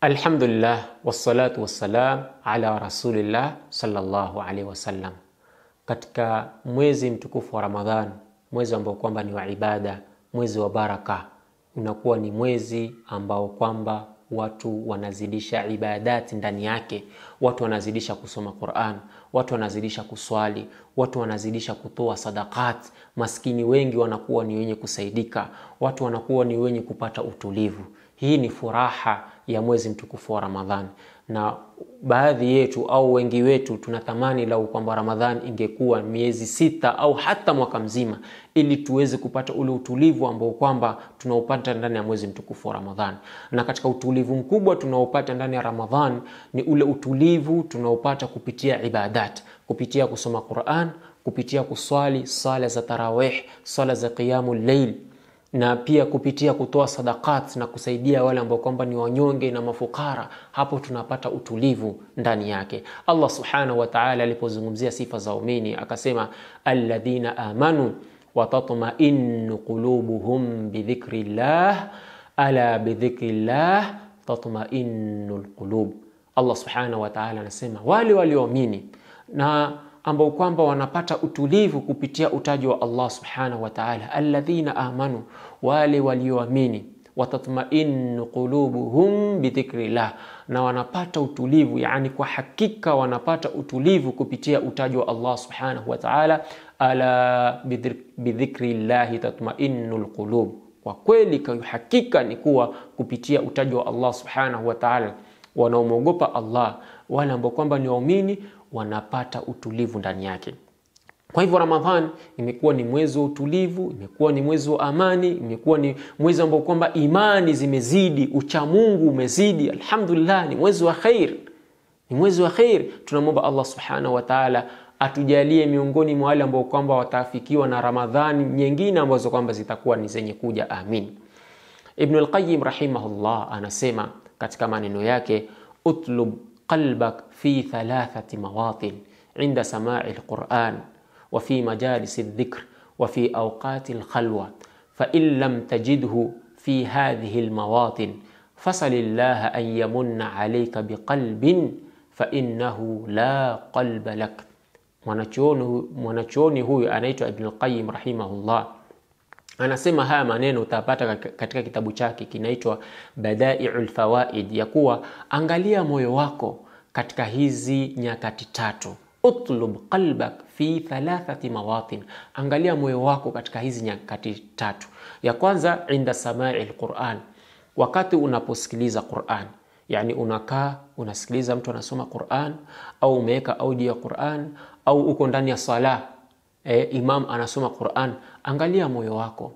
Alhamdulillah wassalatu wassalam ala rasulillah sallallahu alaihi wasallam. Katika mwezi mtukufu wa Ramadhan, mwezi ambao kwamba ni wa ibada, mwezi wa baraka, unakuwa ni mwezi ambao kwamba watu wanazidisha ibadati ndani yake, watu wanazidisha kusoma Qur'an, watu wanazidisha kuswali, watu wanazidisha kutoa sadakat, maskini wengi wanakuwa ni wenye kusaidika, watu wanakuwa ni wenye kupata utulivu. Hii ni furaha ya mwezi mtukufu wa Ramadhani, na baadhi yetu au wengi wetu tunathamani lau kwamba Ramadhani ingekuwa miezi sita au hata mwaka mzima, ili tuweze kupata ule utulivu ambao kwamba tunaopata ndani ya mwezi mtukufu wa Ramadhani. Na katika utulivu mkubwa tunaopata ndani ya Ramadhani ni ule utulivu tunaopata kupitia ibadat, kupitia kusoma Qur'an, kupitia kuswali sala za tarawih, sala za qiyamul layl na pia kupitia kutoa sadakat na kusaidia wale ambao kwamba ni wanyonge na mafukara, hapo tunapata utulivu ndani yake. Allah subhanahu wa ta'ala alipozungumzia sifa za umini akasema, alladhina amanu watatmainu qulubuhum bidhikrillah ala bidhikrillah llah tatmainu lqulub. Allah subhanahu wa ta'ala anasema wale walioamini na ambao kwamba wanapata utulivu kupitia utaji wa Allah subhanahu wa ta'ala, alladhina amanu, wale walioamini, watatmainu qulubuhum bidhikrillah, na wanapata utulivu, yani kwa hakika wanapata utulivu kupitia utaji wa Allah subhanahu wa ta'ala, ala bidhikrillahi tatmainu lqulub. Kwa kweli kwa hakika ni kuwa kupitia utaji wa Allah subhanahu wa ta'ala wanaomwogopa Allah wale ambao kwamba ni waumini wanapata utulivu ndani yake. Kwa hivyo Ramadhan imekuwa ni mwezi wa utulivu, imekuwa ni mwezi wa amani, imekuwa ni mwezi ambao kwamba imani zimezidi, uchamungu umezidi. Alhamdulillah, ni mwezi wa khair, ni mwezi wa khair. Tunamwomba Allah subhanahu wa taala atujalie miongoni mwa wale ambao kwamba wataafikiwa na Ramadhani nyingine ambazo kwamba zitakuwa ni zenye kuja, amin. Ibn qayyim rahimahullah anasema katika maneno yake utlub قلبك في ثلاثة مواطن عند سماع القرآن وفي مجالس الذكر وفي أوقات الخلوة فإن لم تجده في هذه المواطن فسل الله أن يمن عليك بقلب فإنه لا قلب لك mwanachuoni هو أنيت ابن القيم رحمه الله anasema haya maneno utapata katika kitabu chake kinaitwa Badaiul Fawaid, ya kuwa angalia moyo wako katika hizi nyakati tatu utlub qalbak fi thalathati mawatin, angalia moyo wako katika hizi nyakati tatu. Ya kwanza, inda samai lquran, wakati unaposikiliza Quran, yani unakaa unasikiliza mtu anasoma Quran au umeweka audio ya Quran au uko ndani ya sala e, imam anasoma Quran, angalia moyo wako.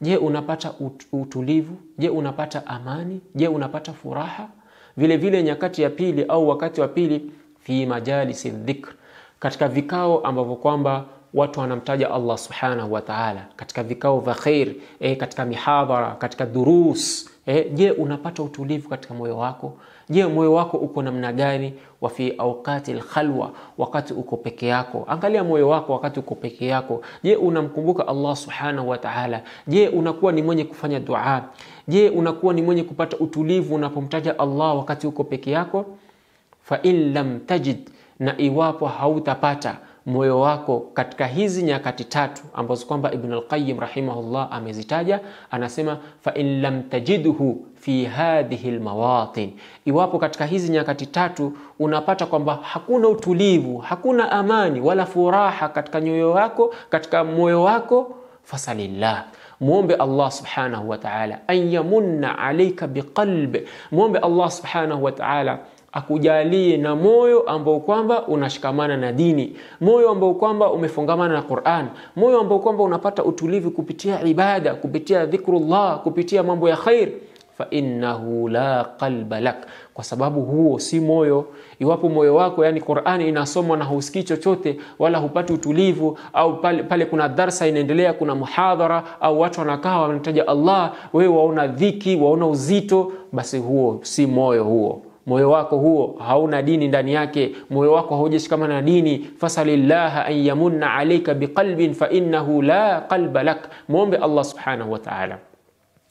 Je, unapata utulivu? Je, unapata amani? Je, unapata furaha? Vile vile nyakati ya pili au wakati wa pili, fi majalisi dhikr, katika vikao ambavyo kwamba watu wanamtaja Allah subhanahu wa ta'ala, katika vikao vya khair, e, katika mihadhara, katika durus Eh, je, unapata utulivu katika moyo wako? Je, moyo wako uko namna gani? wa fi awqati alkhalwa, wakati uko peke yako. Angalia moyo wako wakati uko peke yako. Je, unamkumbuka Allah subhanahu wa ta'ala? Je, unakuwa ni mwenye kufanya dua? Je, unakuwa ni mwenye kupata utulivu unapomtaja Allah wakati uko peke yako? fa in lam tajid, na iwapo hautapata moyo wako katika hizi nyakati tatu ambazo kwamba Ibn al-Qayyim rahimahullah amezitaja, anasema fa in lam tajidhu fi hadhihi lmawatin iwapo katika hizi nyakati tatu unapata kwamba hakuna utulivu, hakuna amani wala furaha katika nyoyo wako, katika moyo wako, fasalillah muombe Allah subhanahu wa ta'ala an yamunna alayka biqalb, muombe Allah subhanahu wa ta'ala akujalie na moyo ambao kwamba unashikamana na dini, moyo ambao kwamba umefungamana na Qur'an, moyo ambao kwamba unapata utulivu kupitia ibada, kupitia dhikrullah, kupitia mambo ya khair fa innahu la qalba lak, kwa sababu huo si moyo. Iwapo moyo wako, yani Qur'ani inasomwa na husikii chochote wala hupati utulivu, au pale, pale kuna darsa inaendelea, kuna muhadhara au watu wanakaa wanataja Allah, wewe waona dhiki, waona uzito, basi huo si moyo huo moyo wako huo hauna dini ndani yake, moyo wako haujashikamana na dini. Fasalillaha an yamunna alaika biqalbin fa innahu la qalba lak, mwombe Allah subhanahu wa ta'ala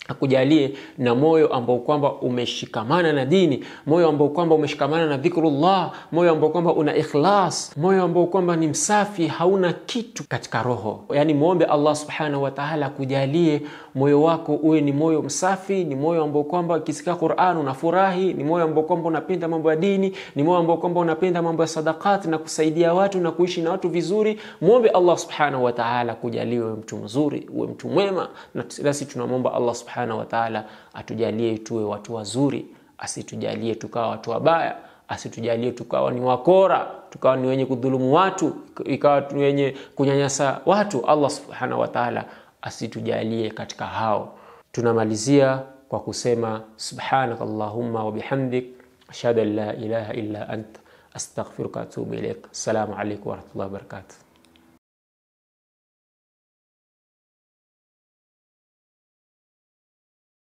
akujalie na moyo ambao kwamba umeshikamana na dini, moyo ambao kwamba umeshikamana na dhikrullah, moyo ambao kwamba una ikhlas, moyo ambao kwamba ni msafi, hauna kitu katika roho. Yani muombe Allah subhanahu wa ta'ala akujalie moyo wako uwe ni moyo msafi ni moyo ambao kwamba ukisikia quran unafurahi ni moyo ambao kwamba unapenda mambo ya dini ni moyo ambao kwamba unapenda mambo ya sadakati na kusaidia watu na kuishi na watu vizuri mwombe allah subhanahu wataala kujalie mtu mzuri uwe mtu mwema nasi tunamwomba allah subhanahu wataala atujalie tuwe watu wazuri asitujalie tukawa watu wabaya asitujalie tukawa ni wakora tukawa ni wenye kudhulumu watu ikawa ni wenye kunyanyasa watu allah subhanahu wataala asitujalie katika hao. Tunamalizia kwa kusema subhanaka allahumma wa bihamdik ashhadu an la ilaha illa anta astaghfiruka wa atubu ilaik. Assalamu alaykum wa rahmatullahi wa barakatuh.